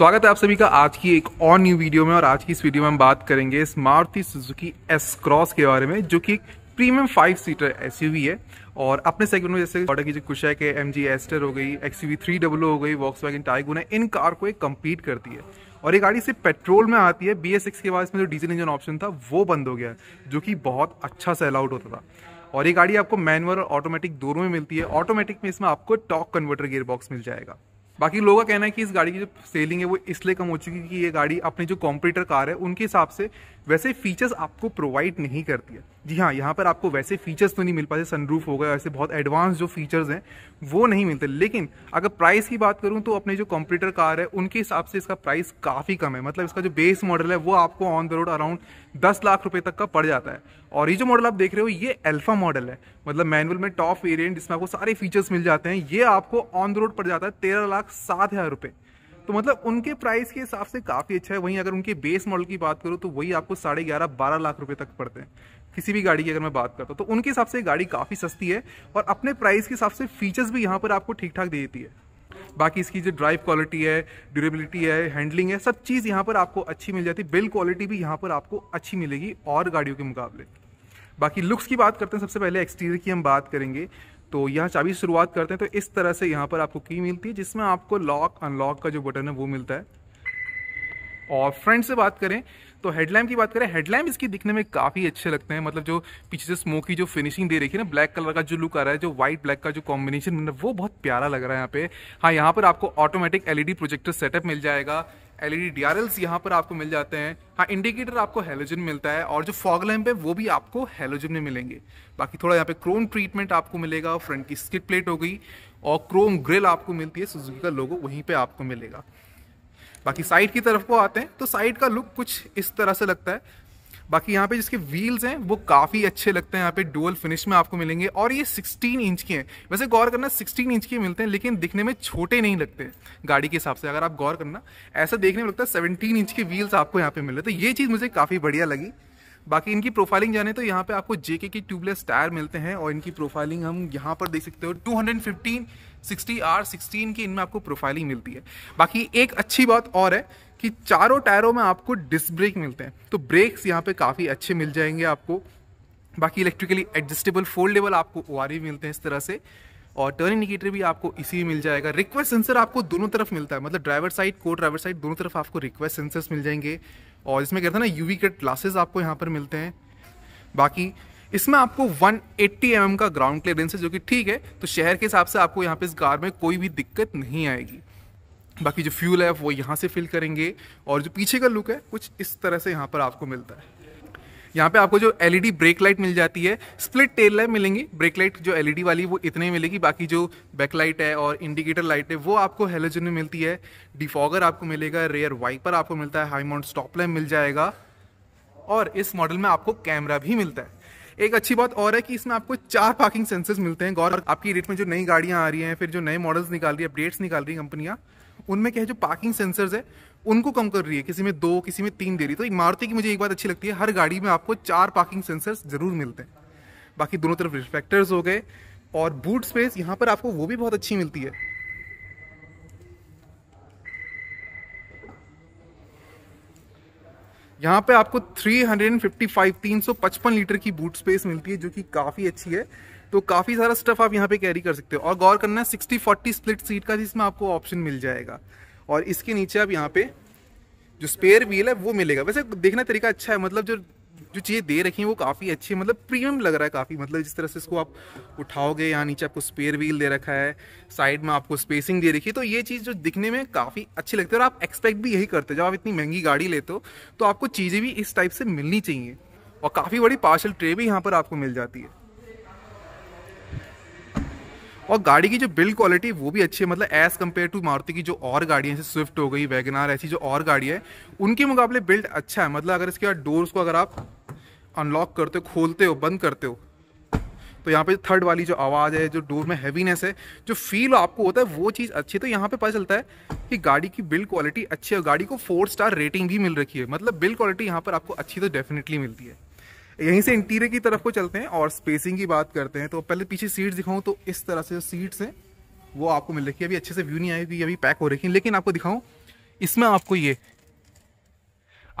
स्वागत है आप सभी का आज की एक और न्यू वीडियो में और आज की इस वीडियो में हम बात करेंगे स्मार्ट सुजुकी एस क्रॉस के बारे में जो कि एक प्रीमियम फाइव सीटर एस है और अपने सेगमेंट में जैसे ऑर्डर की जो कुछ है कि एम जी एस्टर हो गई एक्स यू थ्री डब्ल्यू हो गई वॉक्स वैगन टाइगुन है इन कार को एक कम्पीट करती है और ये गाड़ी सिर्फ पेट्रोल में आती है बी एस सिक्स के बाद इसमें जो डीजल इंजन ऑप्शन था वो बंद हो गया जो कि बहुत अच्छा सेल आउट होता था और ये गाड़ी आपको मैनुअल और ऑटोमेटिक दोनों में मिलती है ऑटोमेटिक में इसमें आपको टॉक कन्वर्टर गेयरबॉक्स बॉक्स मिल जाएगा बाकी लोगों का कहना है कि इस गाड़ी की जो सेलिंग है वो इसलिए कम हो चुकी है कि ये गाड़ी अपनी जो कॉम्पिटर कार है उनके हिसाब से वैसे फीचर्स आपको प्रोवाइड नहीं करती है जी हाँ यहाँ पर आपको वैसे फीचर्स तो नहीं मिल पाते सनरूफ होगा ऐसे बहुत एडवांस जो फीचर्स हैं वो नहीं मिलते लेकिन अगर प्राइस की बात करूँ तो अपने जो कंप्यूटर कार है उनके हिसाब से इसका प्राइस काफ़ी कम है मतलब इसका जो बेस मॉडल है वो आपको ऑन द रोड अराउंड दस लाख रुपये तक का पड़ जाता है और ये जो मॉडल आप देख रहे हो ये अल्फा मॉडल है मतलब मैनुअल में टॉप वेरियंट जिसमें आपको सारे फीचर्स मिल जाते हैं ये आपको ऑन द रोड पड़ जाता है तेरह लाख सात हज़ार रुपये तो मतलब उनके प्राइस के हिसाब से काफ़ी अच्छा है वहीं अगर उनके बेस मॉडल की बात करूँ तो वही आपको साढ़े ग्यारह बारह लाख रुपए तक पड़ते हैं किसी भी गाड़ी की अगर मैं बात करता हूँ तो उनके हिसाब से गाड़ी काफ़ी सस्ती है और अपने प्राइस के हिसाब से फीचर्स भी यहाँ पर आपको ठीक ठाक दे देती है बाकी इसकी जो ड्राइव क्वालिटी है ड्यूरेबिलिटी है हैंडलिंग है सब चीज़ यहाँ पर आपको अच्छी मिल जाती है बिल्ड क्वालिटी भी यहाँ पर आपको अच्छी मिलेगी और गाड़ियों के मुकाबले बाकी लुक्स की बात करते हैं सबसे पहले एक्सटीरियर की हम बात करेंगे तो यहाँ चाबी शुरुआत करते हैं तो इस तरह से यहाँ पर आपको की मिलती है जिसमें आपको लॉक अनलॉक का जो बटन है वो मिलता है और फ्रंट से बात करें तो हेडलैम्प की बात करें हेडलैम्प इसकी दिखने में काफ़ी अच्छे लगते हैं मतलब जो पीछे से स्मोक की जो फिनिशिंग दे रखी है ना ब्लैक कलर का जो लुक आ रहा है जो व्हाइट ब्लैक का जो कॉम्बिनेशन मतलब वो बहुत प्यारा लग रहा है यहाँ पे हाँ यहाँ पर आपको ऑटोमेटिक एलईडी प्रोजेक्टर सेटअप मिल जाएगा एलईडी डीआरएल्स यहाँ पर आपको मिल जाते हैं हाँ इंडिकेटर आपको हेलोजन मिलता है और जो फॉग लैम्प है वो भी आपको हेलोजन में मिलेंगे बाकी थोड़ा यहाँ पे क्रोम ट्रीटमेंट आपको मिलेगा फ्रंट की स्किट प्लेट हो गई और क्रोम ग्रिल आपको मिलती है सुजुकी का लोगो वहीं पे आपको मिलेगा बाकी साइड की तरफ को आते हैं तो साइड का लुक कुछ इस तरह से लगता है बाकी यहाँ पे जिसके व्हील्स हैं वो काफ़ी अच्छे लगते हैं यहाँ पे डुअल फिनिश में आपको मिलेंगे और ये 16 इंच के हैं वैसे गौर करना 16 इंच के मिलते हैं लेकिन दिखने में छोटे नहीं लगते गाड़ी के हिसाब से अगर आप गौर करना ऐसा देखने में लगता है 17 इंच के व्हील्स आपको यहाँ पे मिले तो ये चीज़ मुझे काफ़ी बढ़िया लगी बाकी इनकी प्रोफाइलिंग जाने तो यहाँ पे आपको जेके के ट्यूबलेस टायर मिलते हैं और इनकी प्रोफाइलिंग हम यहाँ पर देख सकते हो टू सिक्सटी आर सिक्सटीन की इनमें आपको प्रोफाइलिंग मिलती है बाकी एक अच्छी बात और है कि चारों टायरों में आपको डिस्क ब्रेक मिलते हैं तो ब्रेक्स यहाँ पे काफ़ी अच्छे मिल जाएंगे आपको बाकी इलेक्ट्रिकली एडजस्टेबल फोल्डेबल आपको ओ e मिलते हैं इस तरह से और टर्न इंडिकेटर भी आपको इसी में मिल जाएगा रिक्वेस्ट सेंसर आपको दोनों तरफ मिलता है मतलब ड्राइवर साइड को ड्राइवर साइड दोनों तरफ आपको रिक्वेस्ट सेंसर्स मिल जाएंगे और इसमें कहते हैं ना यूवी कट ग्लासेस आपको यहाँ पर मिलते हैं बाकी इसमें आपको 180 एट्टी mm का ग्राउंड क्लियरेंस है जो कि ठीक है तो शहर के हिसाब से आपको यहाँ पे इस कार में कोई भी दिक्कत नहीं आएगी बाकी जो फ्यूल है वो यहाँ से फिल करेंगे और जो पीछे का लुक है कुछ इस तरह से यहाँ पर आपको मिलता है यहाँ पे आपको जो एलईडी ब्रेक लाइट मिल जाती है स्प्लिट टेल लाइट मिलेंगी ब्रेक लाइट जो एलईडी e वाली वो इतने मिलेगी बाकी जो बैक लाइट है और इंडिकेटर लाइट है वो आपको हेलोजन में मिलती है डिफॉगर आपको मिलेगा रेयर वाइपर आपको मिलता है हाई माउंट स्टॉप लैम्प मिल जाएगा और इस मॉडल में आपको कैमरा भी मिलता है एक अच्छी बात और है कि इसमें आपको चार पार्किंग सेंसर्स मिलते हैं गौर आपकी रेट में जो नई गाड़ियां आ रही हैं फिर जो नए मॉडल्स निकाल रही है अपडेट्स निकाल रही है कंपनियां उनमें क्या है जो पार्किंग सेंसर्स है उनको कम कर रही है किसी में दो किसी में तीन दे रही है तो मारुति की मुझे एक बात अच्छी लगती है हर गाड़ी में आपको चार पार्किंग सेंसर्स जरूर मिलते हैं बाकी दोनों तरफ रिफ्लेक्टर्स हो गए और बूट स्पेस यहाँ पर आपको वो भी बहुत अच्छी मिलती है यहाँ पे आपको 355 355 लीटर की बूट स्पेस मिलती है जो कि काफ़ी अच्छी है तो काफ़ी सारा स्टफ आप यहाँ पे कैरी कर सकते हो और गौर करना है 60 40 स्प्लिट सीट का जिसमें आपको ऑप्शन मिल जाएगा और इसके नीचे आप यहाँ पे जो स्पेयर व्हील है वो मिलेगा वैसे देखना तरीका अच्छा है मतलब जो जो चीज़ें दे रखी हैं वो काफ़ी अच्छी मतलब प्रीमियम लग रहा है काफ़ी मतलब जिस तरह से इसको आप उठाओगे यहाँ नीचे आपको स्पेयर व्हील दे रखा है साइड में आपको स्पेसिंग दे रखी है तो ये चीज़ जो दिखने में काफ़ी अच्छी लगती है और आप एक्सपेक्ट भी यही करते हो जब आप इतनी महंगी गाड़ी लेते हो तो आपको चीज़ें भी इस टाइप से मिलनी चाहिए और काफ़ी बड़ी पार्सल ट्रे भी यहाँ पर आपको मिल जाती है और गाड़ी की जो बिल्ड क्वालिटी वो भी अच्छी है मतलब एज़ कम्पेयर टू मारुति की जो और गाड़ियाँ जैसे स्विफ्ट हो गई वैगनार ऐसी जो और गाड़ी है उनके मुकाबले बिल्ड अच्छा है मतलब अगर इसके बाद डोर्स को अगर आप अनलॉक करते हो खोलते हो बंद करते हो तो यहाँ पे थर्ड वाली जो आवाज़ है जो डोर में हैवीनेस है जो फील आपको होता है वो चीज़ अच्छी है तो यहाँ पे पता चलता है कि गाड़ी की बिल्ड क्वालिटी अच्छी है गाड़ी को फोर स्टार रेटिंग भी मिल रखी है मतलब बिल्ड क्वालिटी यहाँ पर आपको अच्छी तो डेफिनेटली मिलती है यहीं से इंटीरियर की तरफ को चलते हैं और स्पेसिंग की बात करते हैं तो पहले पीछे सीट्स दिखाऊं तो इस तरह से जो सीट्स हैं वो आपको मिल रखी है अभी अच्छे से व्यू नहीं आएगी क्योंकि अभी पैक हो रखी है लेकिन आपको दिखाऊं इसमें आपको ये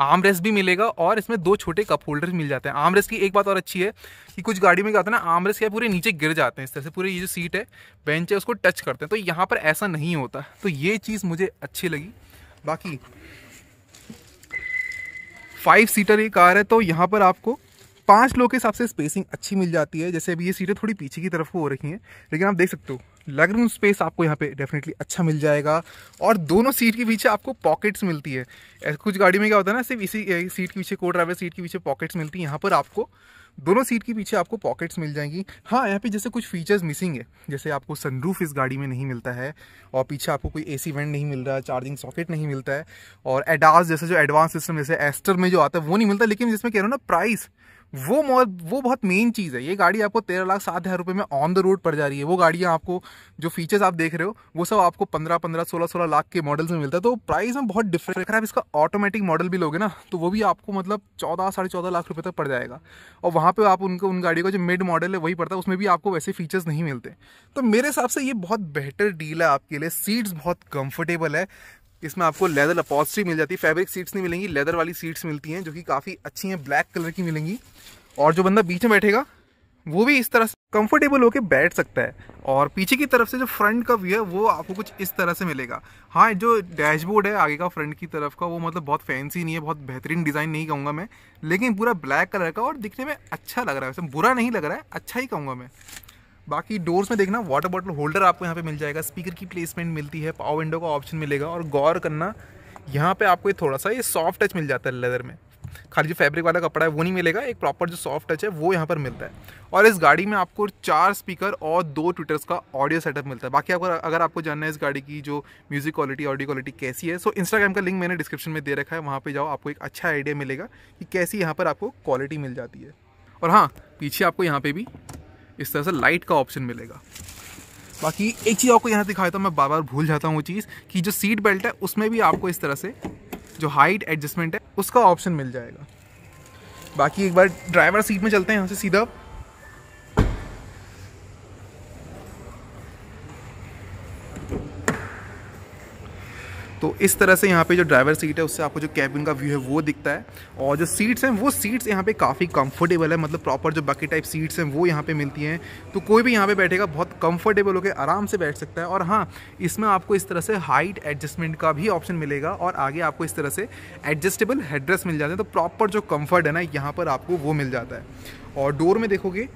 आर्म रेस्ट भी मिलेगा और इसमें दो छोटे कप होल्डर मिल जाते हैं आर्म रेस्ट की एक बात और अच्छी है कि कुछ गाड़ी में क्या होता है ना आर्म रेस्ट क्या पूरे नीचे गिर जाते हैं इस तरह से पूरे ये जो सीट है बेंच है उसको टच करते हैं तो यहाँ पर ऐसा नहीं होता तो ये चीज़ मुझे अच्छी लगी बाकी फाइव सीटर ये कार है तो यहाँ पर आपको पाँच लोग के हिसाब से स्पेसिंग अच्छी मिल जाती है जैसे अभी ये सीटें थोड़ी पीछे की तरफ हो रही हैं लेकिन आप देख सकते हो लग रूम स्पेस आपको यहाँ पे डेफिनेटली अच्छा मिल जाएगा और दोनों सीट के पीछे आपको पॉकेट्स मिलती है कुछ गाड़ी में क्या होता है ना सिर्फ इसी सीट के पीछे को ड्राइवर सीट के पीछे पॉकेट्स मिलती हैं यहाँ पर आपको दोनों सीट के पीछे आपको पॉकेट्स मिल जाएंगी हाँ यहाँ पे जैसे कुछ फीचर्स मिसिंग है जैसे आपको सनरूफ इस गाड़ी में नहीं मिलता है और पीछे आपको कोई एसी वेंट नहीं मिल रहा है चार्जिंग सॉकेट नहीं मिलता है और एडास जैसे जो एडवांस सिस्टम जैसे एस्टर में जो आता है वो नहीं मिलता लेकिन जिसमें कह रहा हूँ ना प्राइस वो वो बहुत मेन चीज़ है ये गाड़ी आपको तेरह लाख सात हज़ार रुपये में ऑन द रोड पड़ जा रही है वो गाड़ियाँ आपको जो फीचर्स आप देख रहे हो वो सब आपको पंद्रह पंद्रह सोलह सोलह लाख के मॉडल्स में मिलता है तो प्राइस में बहुत डिफरेंट अगर आप इसका ऑटोमेटिक मॉडल भी लोगे ना तो वो भी आपको मतलब चौदह साढ़े चौदह लाख रुपये तक पड़ जाएगा और वहाँ पर आप उनको उन गाड़ी का जो मिड मॉडल है वही पड़ता है उसमें भी आपको वैसे फीचर्स नहीं मिलते तो मेरे हिसाब से ये बहुत बेहतर डील है आपके लिए सीट्स बहुत कम्फर्टेबल है इसमें आपको लेदर अपॉस्ट्री मिल जाती है फैब्रिक सीट्स नहीं मिलेंगी लेदर वाली सीट्स मिलती हैं जो कि काफ़ी अच्छी हैं ब्लैक कलर की मिलेंगी और जो बंदा बीच में बैठेगा वो भी इस तरह से कंफर्टेबल होकर बैठ सकता है और पीछे की तरफ से जो फ्रंट का व्यू है वो आपको कुछ इस तरह से मिलेगा हाँ जो डैशबोर्ड है आगे का फ्रंट की तरफ का वो मतलब बहुत फैंसी नहीं है बहुत बेहतरीन डिज़ाइन नहीं कहूँगा मैं लेकिन पूरा ब्लैक कलर का और दिखने में अच्छा लग रहा है वैसे बुरा नहीं लग रहा है अच्छा ही कहूँगा मैं बाकी डोर्स में देखना वाटर बॉटल होल्डर आपको यहाँ पे मिल जाएगा स्पीकर की प्लेसमेंट मिलती है पावर विंडो का ऑप्शन मिलेगा और गौर करना यहाँ पे आपको थोड़ा सा ये सॉफ्ट टच मिल जाता है लेदर में खाली जो फैब्रिक वाला कपड़ा है वो नहीं मिलेगा एक प्रॉपर जो सॉफ्ट टच है वो यहाँ पर मिलता है और इस गाड़ी में आपको चार स्पीकर और दो ट्विटर्स का ऑडियो सेटअप मिलता है बाकी अगर अगर आपको जानना है इस गाड़ी की जो म्यूज़िक क्वालिटी ऑडियो क्वालिटी कैसी है सो इंस्टाग्राम का लिंक मैंने डिस्क्रिप्शन में दे रखा है वहाँ पर जाओ आपको एक अच्छा आइडिया मिलेगा कि कैसी यहाँ पर आपको क्वालिटी मिल जाती है और हाँ पीछे आपको यहाँ पर भी इस तरह से लाइट का ऑप्शन मिलेगा बाकी एक चीज़ आपको यहाँ दिखाया था मैं बार बार भूल जाता हूँ वो चीज़ कि जो सीट बेल्ट है उसमें भी आपको इस तरह से जो हाइट एडजस्टमेंट है उसका ऑप्शन मिल जाएगा बाकी एक बार ड्राइवर सीट में चलते हैं यहाँ से सीधा तो इस तरह से यहाँ पे जो ड्राइवर सीट है उससे आपको जो कैबिन का व्यू है वो दिखता है और जो सीट्स हैं वो सीट्स यहाँ पे काफ़ी कंफर्टेबल है मतलब प्रॉपर जो बाकी टाइप सीट्स हैं वो यहाँ पे मिलती हैं तो कोई भी यहाँ पे बैठेगा बहुत कंफर्टेबल होकर आराम से बैठ सकता है और हाँ इसमें आपको इस तरह से हाइट एडजस्टमेंट का भी ऑप्शन मिलेगा और आगे आपको इस तरह से एडजस्टेबल हेड्रेस मिल जाते हैं तो प्रॉपर जो कम्फर्ट है ना यहाँ पर आपको वो मिल जाता है और डोर में देखोगे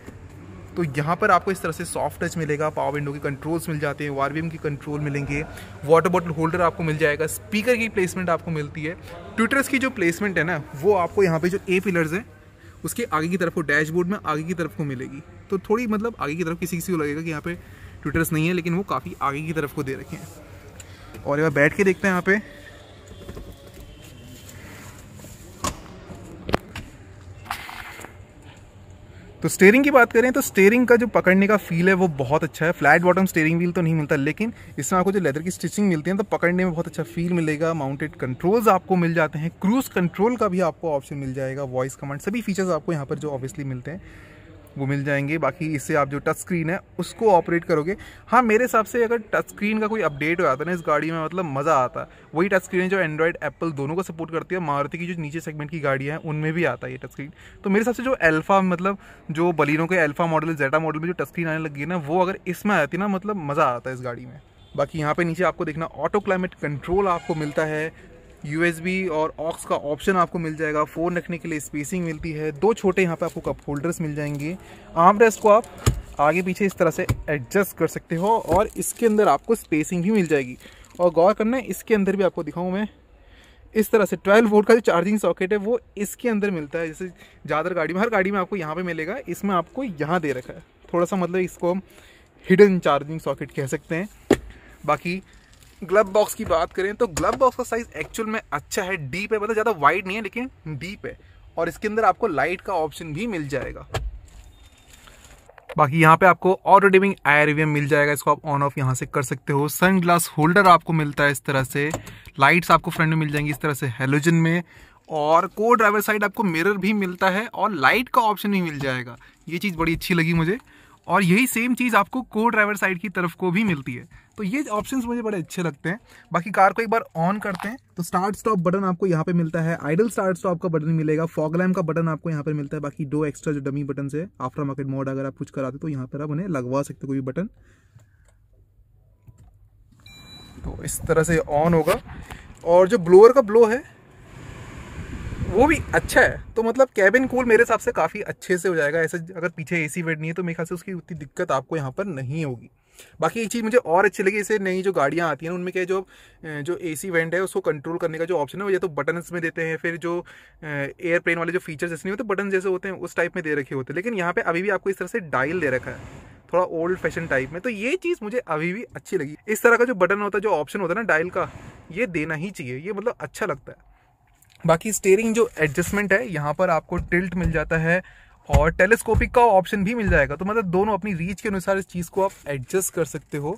तो यहाँ पर आपको इस तरह से सॉफ्ट टच मिलेगा पावर विंडो के कंट्रोल्स मिल जाते हैं ओ के कंट्रोल मिलेंगे वाटर बॉटल होल्डर आपको मिल जाएगा स्पीकर की प्लेसमेंट आपको मिलती है ट्विटर्स की जो प्लेसमेंट है ना वो आपको यहाँ पर जो ए पिलर्स हैं उसके आगे की तरफ को डैशबोर्ड में आगे की तरफ को मिलेगी तो थोड़ी मतलब आगे की तरफ किसी किसी को लगेगा कि यहाँ पे ट्विटर्स नहीं है लेकिन वो काफ़ी आगे की तरफ को दे रखे हैं और एक बार बैठ के देखते हैं यहाँ पे तो स्टेयरिंग की बात करें तो स्टेयरिंग का जो पकड़ने का फील है वो बहुत अच्छा है फ्लैट बॉटम स्टेयरिंग व्हील तो नहीं मिलता लेकिन इसमें आपको जो लेदर की स्टिचिंग मिलती है तो पकड़ने में बहुत अच्छा फील मिलेगा माउंटेड कंट्रोल्स आपको मिल जाते हैं क्रूज कंट्रोल का भी आपको ऑप्शन मिल जाएगा वॉइस कमांड सभी फीचर्स आपको यहाँ पर जो ऑब्वियसली मिलते हैं वो मिल जाएंगे बाकी इससे आप जो टच स्क्रीन है उसको ऑपरेट करोगे हाँ मेरे हिसाब से अगर टच स्क्रीन का कोई अपडेट हो जाता ना इस गाड़ी में मतलब मज़ा आता है वही टच स्क्रीन है जो एंड्रॉयड एप्पल दोनों को सपोर्ट करती है मारुति की जो नीचे सेगमेंट की गाड़ियाँ हैं उनमें भी आता है ये टच स्क्रीन तो मेरे हिसाब से जो एल्फा मतलब जो बलिनों के एल्फा मॉडल जेटा मॉडल में जो टच स्क्रीन आने लगी है ना वो अगर इसमें आती ना मतलब मज़ा आता है इस गाड़ी में बाकी यहाँ पे नीचे आपको देखना ऑटो क्लाइमेट कंट्रोल आपको मिलता है यू और ऑक्स का ऑप्शन आपको मिल जाएगा फ़ोन रखने के लिए स्पेसिंग मिलती है दो छोटे यहाँ पे आपको कप होल्डर्स मिल जाएंगे आम रेस्ट को आप आगे पीछे इस तरह से एडजस्ट कर सकते हो और इसके अंदर आपको स्पेसिंग भी मिल जाएगी और गौर करना है इसके अंदर भी आपको दिखाऊँ मैं इस तरह से 12 वोल्ट का जो चार्जिंग सॉकेट है वो इसके अंदर मिलता है जैसे ज़्यादातर गाड़ी में हर गाड़ी में आपको यहाँ पे मिलेगा इसमें आपको यहाँ दे रखा है थोड़ा सा मतलब इसको हम हिडन चार्जिंग सॉकेट कह सकते हैं बाकी ग्लब बॉक्स की बात करें तो ग्लब बॉक्स का साइज एक्चुअल में अच्छा है डीप है मतलब ज़्यादा वाइड नहीं है लेकिन डीप है और इसके अंदर आपको लाइट का ऑप्शन भी मिल जाएगा बाकी यहाँ पे आपको ऑटो डिमिंग आई मिल जाएगा इसको आप ऑन ऑफ यहाँ से कर सकते हो सन ग्लास होल्डर आपको मिलता है इस तरह से लाइट्स आपको फ्रंट में मिल जाएंगी इस तरह से हेलोजन में और को ड्राइवर साइड आपको मिरर भी मिलता है और लाइट का ऑप्शन भी मिल जाएगा ये चीज़ बड़ी अच्छी लगी मुझे और यही सेम चीज़ आपको को ड्राइवर साइड की तरफ को भी मिलती है तो ये ऑप्शन मुझे बड़े अच्छे लगते हैं बाकी कार को एक बार ऑन करते हैं तो स्टार्ट स्टॉप बटन आपको यहाँ पे मिलता है आइडल स्टार्ट स्टॉप का बटन मिलेगा फॉगलैम का बटन आपको यहाँ पर मिलता है बाकी दो एक्स्ट्रा जो डमी बटन है आफ्टर मार्केट मोड अगर आप कुछ कराते तो यहाँ पर आप उन्हें लगवा सकते कोई बटन तो इस तरह से ऑन होगा और जो ब्लोअर का ब्लो है वो भी अच्छा है तो मतलब कैबिन कूल मेरे हिसाब से काफ़ी अच्छे से हो जाएगा ऐसे अगर पीछे एसी सी नहीं है तो मेरे ख्याल से उसकी उतनी दिक्कत आपको यहाँ पर नहीं होगी बाकी एक चीज़ मुझे और अच्छी लगी इसे नई जो गाड़ियाँ आती हैं उनमें क्या जो जो ए सी वेंट है उसको कंट्रोल करने का जो ऑप्शन है वो या तो बटन्स में देते हैं फिर जो एयरप्लेन वाले जो फीचर्स जैसे नहीं होते बटन जैसे होते हैं उस टाइप में दे रखे होते हैं लेकिन यहाँ पे अभी भी आपको इस तरह से डायल दे रखा है थोड़ा ओल्ड फैशन टाइप में तो ये चीज़ मुझे अभी भी अच्छी लगी इस तरह का जो बटन होता है जो ऑप्शन होता है ना डायल का ये देना ही चाहिए ये मतलब अच्छा लगता है बाकी स्टेयरिंग जो एडजस्टमेंट है यहाँ पर आपको टिल्ट मिल जाता है और टेलीस्कोपिक का ऑप्शन भी मिल जाएगा तो मतलब दोनों अपनी रीच के अनुसार इस चीज़ को आप एडजस्ट कर सकते हो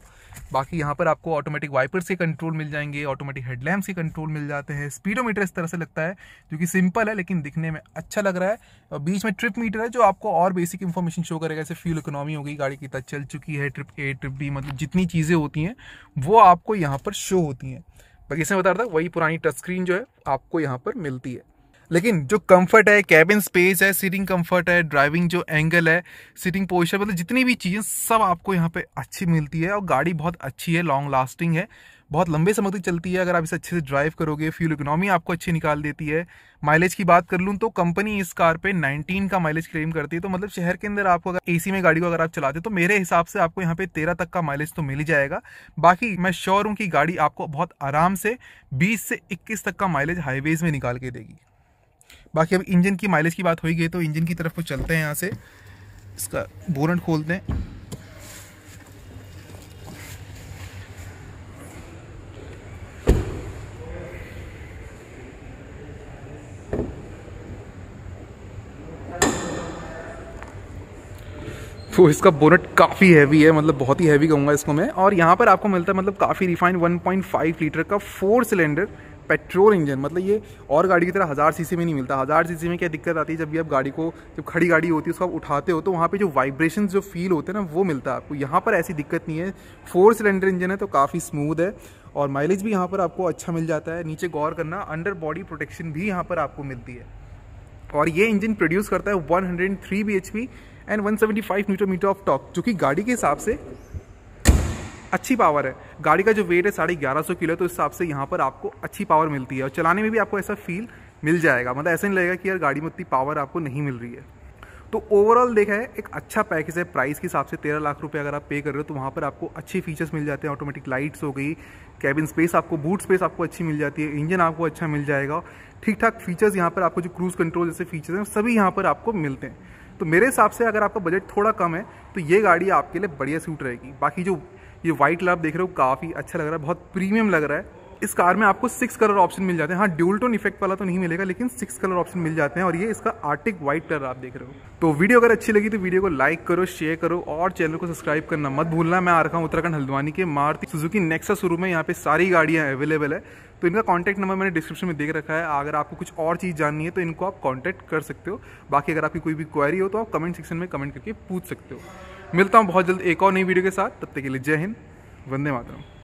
बाकी यहाँ पर आपको ऑटोमेटिक वाइपर से कंट्रोल मिल जाएंगे ऑटोमेटिक हेडलैम्प के कंट्रोल मिल जाते हैं स्पीडोमीटर इस तरह से लगता है जो कि सिंपल है लेकिन दिखने में अच्छा लग रहा है और बीच में ट्रिप मीटर है जो आपको और बेसिक इन्फॉर्मेशन शो करेगा जैसे फ्यूल इकोनॉमी होगी गाड़ी कितना चल चुकी है ट्रिप ए ट्रिप बी मतलब जितनी चीज़ें होती हैं वो आपको यहाँ पर शो होती हैं बाकी इसमें बता रहा था वही पुरानी टच स्क्रीन जो है आपको यहाँ पर मिलती है लेकिन जो कंफर्ट है कैबिन स्पेस है सीटिंग कंफर्ट है ड्राइविंग जो एंगल है सीटिंग पोजिशन मतलब जितनी भी चीज़ें सब आपको यहाँ पे अच्छी मिलती है और गाड़ी बहुत अच्छी है लॉन्ग लास्टिंग है बहुत लंबे समय तक चलती है अगर आप इसे अच्छे से ड्राइव करोगे फ्यूल इकोनॉमी आपको अच्छी निकाल देती है माइलेज की बात कर लूँ तो कंपनी इस कार पे 19 का माइलेज क्लेम करती है तो मतलब शहर के अंदर आपको अगर एसी में गाड़ी को अगर आप चलाते तो मेरे हिसाब से आपको यहाँ पे 13 तक का माइलेज तो मिल ही जाएगा बाकी मैं श्योर हूँ कि गाड़ी आपको बहुत आराम से बीस से इक्कीस तक का माइलेज हाईवेज में निकाल के देगी बाकी अब इंजन की माइलेज की बात हो गई तो इंजन की तरफ को चलते हैं यहाँ से इसका बोरन खोलते हैं तो इसका बोनट काफ़ी हैवी है मतलब बहुत ही हैवी कहूँगा इसको मैं और यहाँ पर आपको मिलता है मतलब काफ़ी रिफाइंड 1.5 लीटर का फोर सिलेंडर पेट्रोल इंजन मतलब ये और गाड़ी की तरह हज़ार सीसी में नहीं मिलता हज़ार सीसी में क्या दिक्कत आती है जब भी आप गाड़ी को जब खड़ी गाड़ी होती है उसको आप उठाते हो तो वहाँ पे जो वाइब्रेशन जो फील होते हैं ना वो मिलता है आपको यहाँ पर ऐसी दिक्कत नहीं है फोर सिलेंडर इंजन है तो काफ़ी स्मूथ है और माइलेज भी यहाँ पर आपको अच्छा मिल जाता है नीचे गौर करना अंडर बॉडी प्रोटेक्शन भी यहाँ पर आपको मिलती है और ये इंजन प्रोड्यूस करता है 103 hundred and 175 newton metre of torque जो कि गाड़ी के हिसाब से अच्छी पावर है गाड़ी का जो वेट है साढ़े ग्यारह सौ किलो तो इस हिसाब से यहाँ पर आपको अच्छी पावर मिलती है और चलाने में भी आपको ऐसा फील मिल जाएगा मतलब ऐसा नहीं लगेगा कि यार गाड़ी में उतनी पावर आपको नहीं मिल रही है तो ओवरऑल देखा है एक अच्छा पैकेज है प्राइस के हिसाब से तेरह लाख रुपये अगर आप पे कर रहे हो तो वहाँ पर आपको अच्छे फीचर्स मिल जाते हैं ऑटोमेटिक लाइट्स हो गई कैबिन स्पेस आपको बूट स्पेस आपको अच्छी मिल जाती है इंजन आपको अच्छा मिल जाएगा ठीक ठाक फीचर्स यहाँ पर आपको जो क्रूज़ कंट्रोल जैसे फीचर्स हैं सभी यहाँ पर आपको मिलते हैं तो मेरे हिसाब से अगर आपका बजट थोड़ा कम है तो ये गाड़ी आपके लिए बढ़िया सूट रहेगी बाकी जो ये वाइट लाभ आप देख रहे हो काफ़ी अच्छा लग रहा है बहुत प्रीमियम लग रहा है इस कार में आपको सिक्स कलर ऑप्शन मिल जाते हैं हाँ ड्यूल टोन इफेक्ट वाला तो नहीं मिलेगा लेकिन सिक्स कलर ऑप्शन मिल जाते हैं और ये इसका आर्टिक व्हाइट कलर आप देख रहे हो तो वीडियो अगर अच्छी लगी तो वीडियो को लाइक करो शेयर करो और चैनल को सब्सक्राइब करना मत भूलना मैं आ रहा हूँ उत्तराखंड हल्द्वानी के मारुति सुजुकी नेक्सा शुरू में यहाँ पे सारी गाड़ियाँ अवेलेबल है तो इनका कॉन्टैक्ट नंबर मैंने डिस्क्रिप्शन में देख रखा है अगर आपको कुछ और चीज़ जाननी है तो इनको आप कॉन्टैक्ट कर सकते हो बाकी अगर आपकी कोई भी क्वारी हो तो आप कमेंट सेक्शन में कमेंट करके पूछ सकते हो मिलता हूँ बहुत जल्द एक और नई वीडियो के साथ तब तक के लिए जय हिंद वंदे मातरम